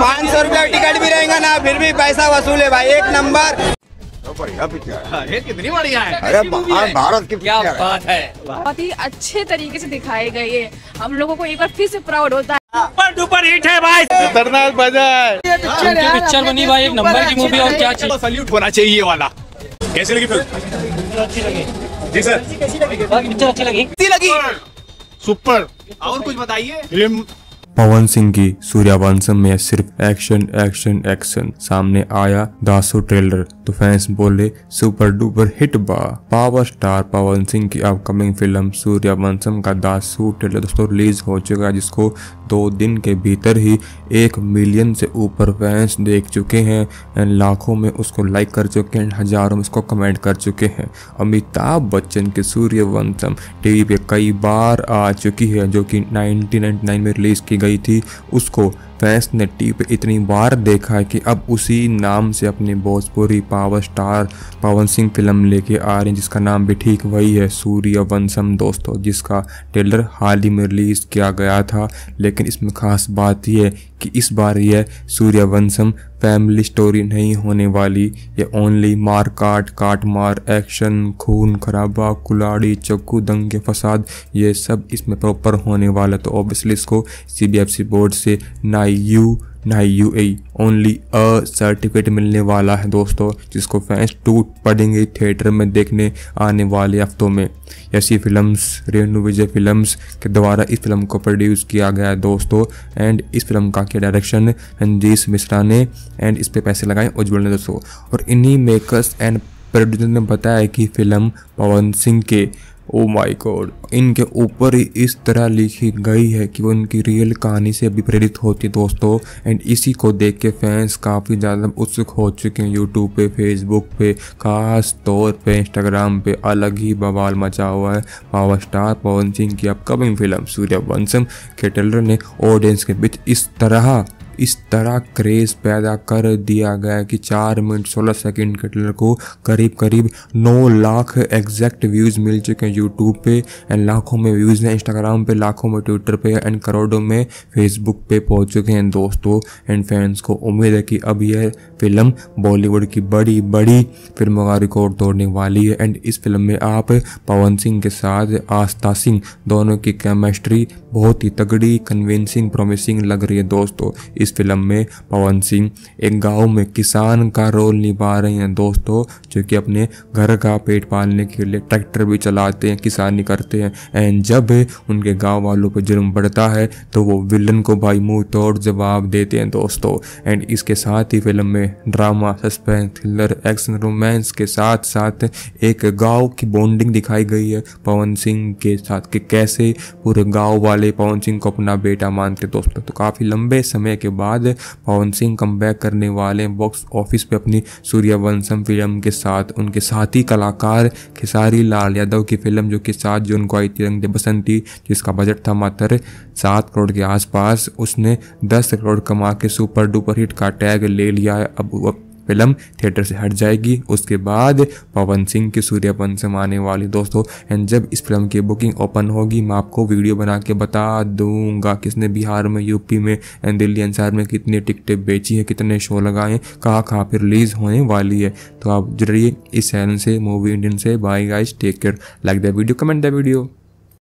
पाँच सौ रुपया टिकट भी रहेगा ना फिर भी पैसा वसूल है भाई एक नंबर तो हाँ, कितनी बढ़िया है अरे हाँ, भारत की क्या बात है बहुत ही अच्छे तरीके से दिखाई गई है हम लोगों को एक बार फिर से प्राउड होता है सुपर हिट है भाई खतरनाक बजा है पिक्चर बनी भाई एक नंबर की मूवी और क्या चीज सल्यूट होना चाहिए वाला कैसी लगी फिल्म अच्छी लगी जी सर कैसी लगी पिक्चर अच्छी लगी लगी सुपर हाँ। और कुछ बताइए फिल्म पवन सिंह की सूर्यावंशम में सिर्फ एक्शन एक्शन एक्शन सामने आया दासो ट्रेलर तो फैंस बोले सुपर डुपर हिट बा पावर स्टार पवन सिंह की अपकमिंग फिल्म सूर्यावंशम का दासो ट्रेलर दोस्तों रिलीज हो चुका है जिसको दो दिन के भीतर ही एक मिलियन से ऊपर फैंस देख चुके हैं एंड लाखों में उसको लाइक कर चुके हैं हजारों में उसको कमेंट कर चुके हैं अमिताभ बच्चन की सूर्यवंशम टीवी पे कई बार आ चुकी है जो कि 1999 में रिलीज की गई थी उसको फैस ने टीप इतनी बार देखा है कि अब उसी नाम से अपने भोजपुरी पावर स्टार पवन सिंह फिल्म लेके आ रही जिसका नाम भी ठीक वही है सूर्य वंशम दोस्तों जिसका ट्रेलर हाल ही में रिलीज़ किया गया था लेकिन इसमें खास बात यह है कि इस बार यह सूर्यवंशम फैमिली स्टोरी नहीं होने वाली ये ओनली मार काट काट मार एक्शन खून खराबा कुलाड़ी चक्कू दंगे फसाद ये सब इसमें प्रॉपर होने वाला तो ऑब्वियसली इसको सी बोर्ड से ना यू ना U A only A certificate मिलने वाला है दोस्तों जिसको फैंस टूट पड़ेंगे थिएटर में देखने आने वाले हफ्तों में ऐसी फिल्म्स रेणु विजय फिल्म्स के द्वारा इस फिल्म को प्रोड्यूस किया गया है दोस्तों एंड इस फिल्म का क्या डायरेक्शन रंजीश मिश्रा ने एंड इस पे पैसे लगाए उज्ज्वल ने दोस्तों और इन्हीं मेकर्स एंड प्रोड्यूसर ने बताया कि फिल्म पवन सिंह के ओ माय गॉड इनके ऊपर इस तरह लिखी गई है कि वो उनकी रियल कहानी से भी प्रेरित होती है दोस्तों एंड इसी को देख के फैंस काफ़ी ज़्यादा उत्सुक हो चुके हैं यूट्यूब पे फेसबुक पे खास तौर पे इंस्टाग्राम पे अलग ही बवाल मचा हुआ है पावर स्टार पवन सिंह की अपकमिंग फिल्म वंशम के ट्रेलर ने ऑडियंस के बीच इस तरह इस तरह क्रेज पैदा कर दिया गया कि चार मिनट सोलह सेकेंड के ट्रेलर को करीब करीब नौ लाख एग्जैक्ट व्यूज़ मिल चुके हैं यूट्यूब पे एंड लाखों में व्यूज़ हैं इंस्टाग्राम पे लाखों में ट्विटर पे एंड करोड़ों में फेसबुक पे पहुंच चुके हैं दोस्तों एंड फैंस को उम्मीद है कि अब यह फिल्म बॉलीवुड की बड़ी बड़ी फिल्मों का रिकॉर्ड तोड़ने वाली है एंड इस फिल्म में आप पवन सिंह के साथ आस्था सिंह दोनों की केमिस्ट्री बहुत ही तगड़ी कन्विंसिंग प्रोमिसिंग लग रही है दोस्तों इस फिल्म में पवन सिंह एक गांव में किसान का रोल निभा रहे हैं दोस्तों जो कि अपने घर का पेट पालने के लिए ट्रैक्टर भी चलाते हैं किसानी करते हैं एंड जब उनके गाँव वालों पर जुर्म बढ़ता है तो वो विलन को भाई मुँह तोड़ जवाब देते हैं दोस्तों एंड इसके साथ ही फिल्म में drama suspense thriller action romance के साथ साथ एक गांव की बॉन्डिंग दिखाई गई है पवन सिंह के साथ कि कैसे पूरे गांव वाले पवन सिंह को अपना बेटा मानते दोस्तों तो काफ़ी लंबे समय के बाद पवन सिंह कम करने वाले बॉक्स ऑफिस पे अपनी सूर्यवंशम फिल्म के साथ उनके साथी कलाकार खेसारी लाल यादव की फिल्म जो कि सात जून को आई तिरंगे बसंती जिसका बजट था मात्र सात करोड़ के आसपास उसने दस करोड़ कमा के सुपर डुपर हिट का टैग ले लिया है अब फिल्म थिएटर से हट जाएगी उसके बाद पवन सिंह के सूर्यापन से आने वाली दोस्तों एंड जब इस फिल्म की बुकिंग ओपन होगी मैं आपको वीडियो बना के बता दूंगा किसने बिहार में यूपी में एंड दिल्ली अंसार में कितनी टिकटें बेची हैं कितने शो लगाए हैं कहाँ कहाँ पर रिलीज़ होने वाली है तो आप जरिए इस चैनल से मूवी इंडियन से bye guys take care like the video comment the video